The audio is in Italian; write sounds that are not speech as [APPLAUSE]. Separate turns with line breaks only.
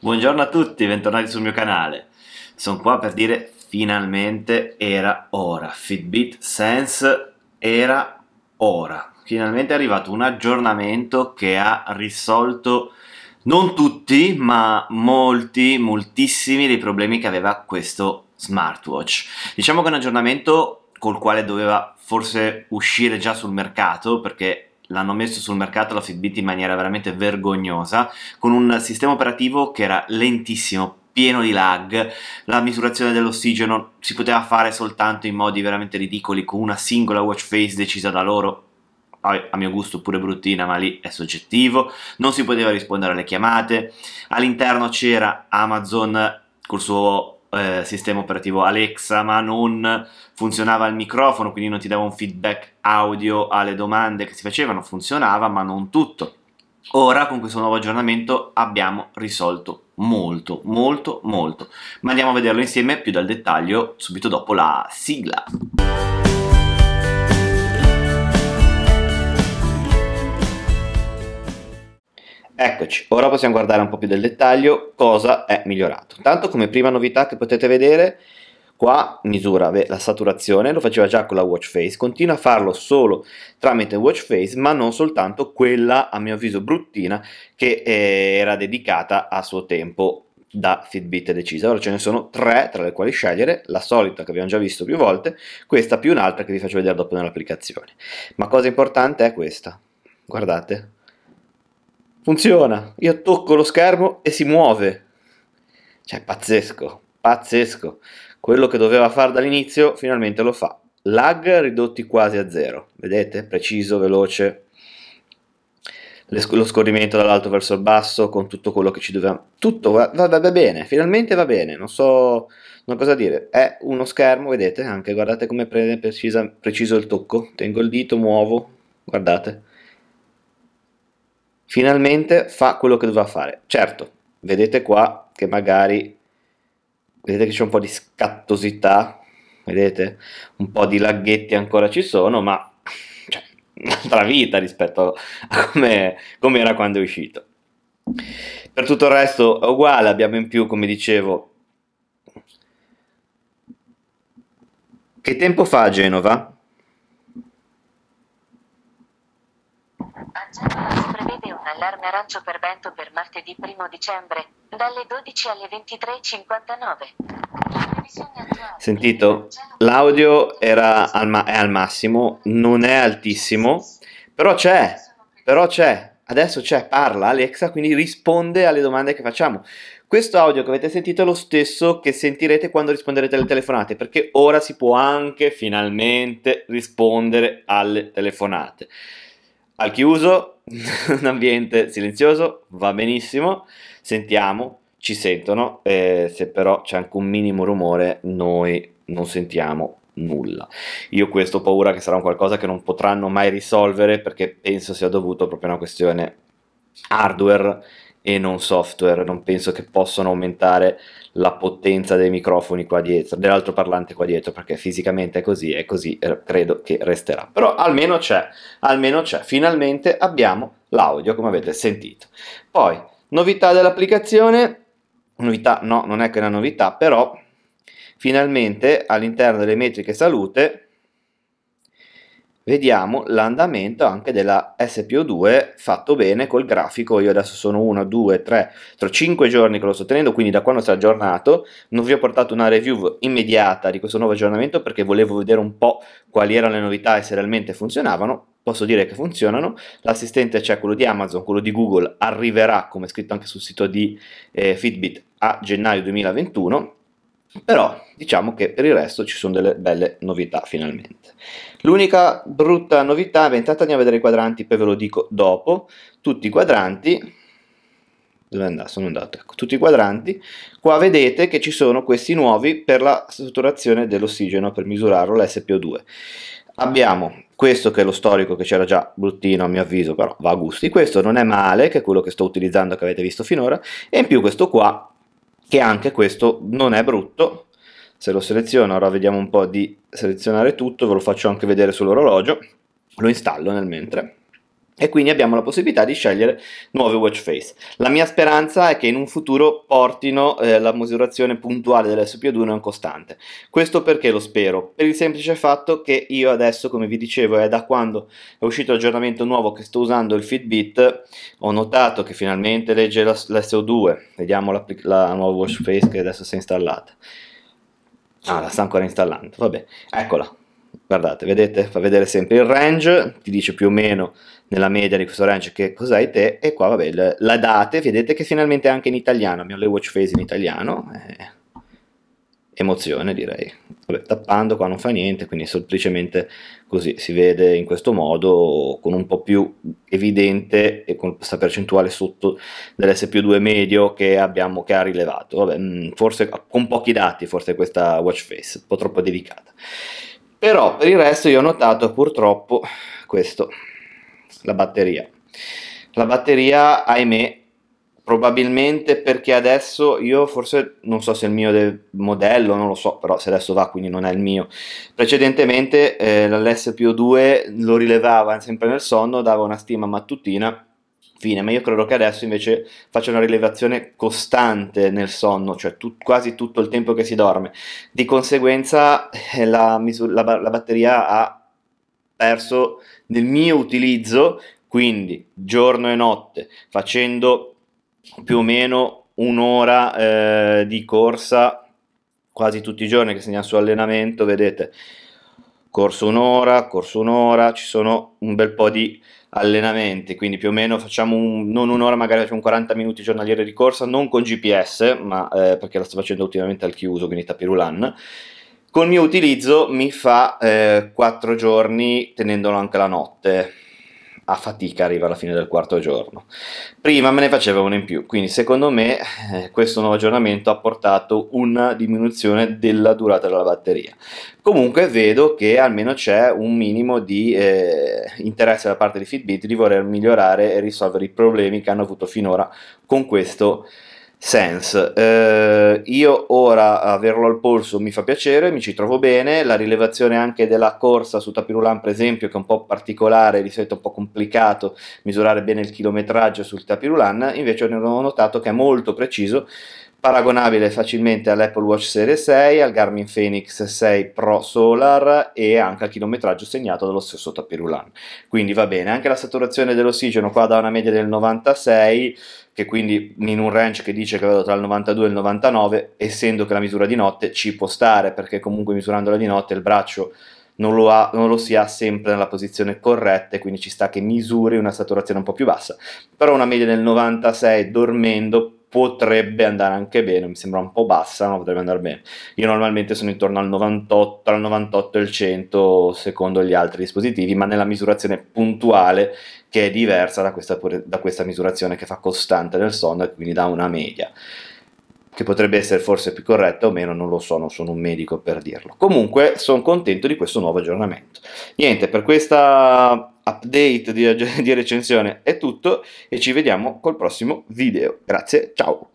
Buongiorno a tutti, bentornati sul mio canale. Sono qua per dire finalmente era ora. Fitbit Sense era ora. Finalmente è arrivato un aggiornamento che ha risolto non tutti, ma molti, moltissimi dei problemi che aveva questo smartwatch. Diciamo che un aggiornamento col quale doveva forse uscire già sul mercato perché l'hanno messo sul mercato la Fitbit in maniera veramente vergognosa, con un sistema operativo che era lentissimo, pieno di lag, la misurazione dell'ossigeno si poteva fare soltanto in modi veramente ridicoli, con una singola watch face decisa da loro, a mio gusto pure bruttina, ma lì è soggettivo, non si poteva rispondere alle chiamate, all'interno c'era Amazon col suo eh, sistema operativo Alexa, ma non funzionava il microfono, quindi non ti dava un feedback audio alle domande che si facevano, funzionava, ma non tutto. Ora con questo nuovo aggiornamento abbiamo risolto molto, molto, molto. Ma andiamo a vederlo insieme più dal dettaglio subito dopo la sigla. Eccoci, ora possiamo guardare un po' più nel dettaglio cosa è migliorato. Tanto come prima novità che potete vedere, qua misura la saturazione, lo faceva già con la watch face, continua a farlo solo tramite watch face, ma non soltanto quella, a mio avviso, bruttina, che eh, era dedicata a suo tempo da Fitbit decisa. Ora ce ne sono tre tra le quali scegliere, la solita che abbiamo già visto più volte, questa più un'altra che vi faccio vedere dopo nell'applicazione. Ma cosa importante è questa, guardate Funziona, io tocco lo schermo e si muove. Cioè, pazzesco, pazzesco. Quello che doveva fare dall'inizio finalmente lo fa. Lag ridotti quasi a zero, vedete? Preciso, veloce. lo scorrimento dall'alto verso il basso con tutto quello che ci doveva... Tutto va, va, va, bene, finalmente va bene, non so non cosa dire. È uno schermo, vedete, anche guardate come prende precisa, preciso il tocco. Tengo il dito, muovo, guardate finalmente fa quello che doveva fare. Certo, vedete qua che magari vedete che c'è un po' di scattosità, vedete? Un po' di laghetti ancora ci sono, ma cioè, un'altra vita rispetto a come, come era quando è uscito. Per tutto il resto è uguale, abbiamo in più, come dicevo, che tempo fa a Genova? A Genova allarme arancio per vento per martedì 1 dicembre, dalle 12 alle 23.59. Sentito, l'audio era al ma- è al massimo, non è altissimo, però c'è, però c'è, adesso c'è, parla Alexa, quindi risponde alle domande che facciamo. Questo audio che avete sentito è lo stesso che sentirete quando risponderete alle telefonate, perché ora si può anche finalmente rispondere alle telefonate al chiuso, [LAUGHS] un ambiente silenzioso, va benissimo, sentiamo, ci sentono, eh, se però c'è anche un minimo rumore noi non sentiamo nulla. Io questo ho paura che sarà un qualcosa che non potranno mai risolvere perché penso sia dovuto proprio a una questione hardware e non software, non penso che possano aumentare la potenza dei microfoni qua dietro, dell'altro parlante qua dietro, perché fisicamente è così e così eh, credo che resterà. Però almeno c'è, almeno c'è, finalmente abbiamo l'audio come avete sentito. Poi, novità dell'applicazione, novità no, non è che è una novità, però finalmente all'interno delle metriche salute vediamo l'andamento anche della SPO2 fatto bene col grafico. Io adesso sono 1, 2, 3, 4, 5 giorni che lo sto tenendo, quindi da quando si è aggiornato. Non vi ho portato una review immediata di questo nuovo aggiornamento perché volevo vedere un po' quali erano le novità e se realmente funzionavano. Posso dire che funzionano. L'assistente c'è quello di Amazon, quello di Google arriverà, come scritto anche sul sito di eh, Fitbit, a gennaio 2021 però diciamo che per il resto ci sono delle belle novità finalmente. L'unica brutta novità, beh intanto andiamo a vedere i quadranti, poi ve lo dico dopo, tutti i quadranti, dove è andato? Sono andato, ecco, tutti i quadranti, qua vedete che ci sono questi nuovi per la saturazione dell'ossigeno, per misurarlo, l'SPO2. Abbiamo questo che è lo storico che c'era già bruttino a mio avviso, però va a gusti, questo non è male, che è quello che sto utilizzando che avete visto finora, e in più questo qua che anche questo non è brutto se lo seleziono ora vediamo un po' di selezionare tutto ve lo faccio anche vedere sull'orologio lo installo nel mentre e quindi abbiamo la possibilità di scegliere nuove watch face. La mia speranza è che in un futuro portino eh, la misurazione puntuale dell'SPO2 non costante. Questo perché lo spero? Per il semplice fatto che io adesso, come vi dicevo, è da quando è uscito l'aggiornamento nuovo che sto usando il Fitbit, ho notato che finalmente legge lso 2 vediamo la, la nuova watch face che adesso si è installata. Ah, la sta ancora installando, vabbè, eccola, guardate, vedete, fa vedere sempre il range, ti dice più o meno nella media di questo range che cos'hai te, e qua vabbè, la date, vedete che finalmente anche in italiano, abbiamo le watch face in italiano, eh, emozione direi. Vabbè, tappando qua non fa niente, quindi semplicemente così si vede in questo modo, con un po' più evidente e con questa percentuale sotto dell'SP2 medio che abbiamo, che ha rilevato. Vabbè, mm, forse con pochi dati, forse questa watch face, un po' troppo delicata però per il resto io ho notato purtroppo questo, la batteria. La batteria, ahimè, probabilmente perché adesso io forse non so se è il mio modello, non lo so, però se adesso va quindi non è il mio. Precedentemente eh, l'SPO2 lo rilevava sempre nel sonno, dava una stima mattutina fine, ma io credo che adesso invece faccia una rilevazione costante nel sonno, cioè tu, quasi tutto il tempo che si dorme. Di conseguenza eh, la, misura, la, la batteria ha perso nel mio utilizzo, quindi giorno e notte, facendo più o meno un'ora eh, di corsa quasi tutti i giorni che segna il suo allenamento, vedete, corso un'ora, corso un'ora, ci sono un bel po' di allenamenti, quindi più o meno facciamo un, non un'ora, magari facciamo 40 minuti giornaliere di corsa, non con GPS, ma eh, perché la sto facendo ultimamente al chiuso, quindi tapirulan. Col mio utilizzo mi fa eh, 4 giorni tenendolo anche la notte, a fatica arriva alla fine del quarto giorno. Prima me ne faceva uno in più, quindi secondo me eh, questo nuovo aggiornamento ha portato una diminuzione della durata della batteria. Comunque vedo che almeno c'è un minimo di eh, interesse da parte di Fitbit di voler migliorare e risolvere i problemi che hanno avuto finora con questo aggiornamento Sense. Eh, io ora averlo al polso mi fa piacere, mi ci trovo bene, la rilevazione anche della corsa su Tapirulan per esempio che è un po' particolare, di solito è un po' complicato misurare bene il chilometraggio sul Tapirulan, invece ho notato che è molto preciso paragonabile facilmente all'Apple Watch Serie 6, al Garmin Phoenix 6 Pro Solar e anche al chilometraggio segnato dallo stesso Tapirulan. Quindi va bene, anche la saturazione dell'ossigeno qua dà una media del 96, che quindi in un range che dice che vado tra il 92 e il 99, essendo che la misura di notte ci può stare, perché comunque misurandola di notte il braccio non lo, ha, non lo, si ha sempre nella posizione corretta e quindi ci sta che misuri una saturazione un po' più bassa, però una media del 96 dormendo potrebbe andare anche bene, mi sembra un po' bassa, ma potrebbe andare bene. Io normalmente sono intorno al 98, tra il 98 e il 100 secondo gli altri dispositivi, ma nella misurazione puntuale che è diversa da questa, da questa misurazione che fa costante del sonno e quindi da una media che potrebbe essere forse più corretta o meno, non lo so, non sono un medico per dirlo. Comunque sono contento di questo nuovo aggiornamento. Niente, per questa update di, [LAUGHS] di recensione è tutto e ci vediamo col prossimo video. Grazie, ciao!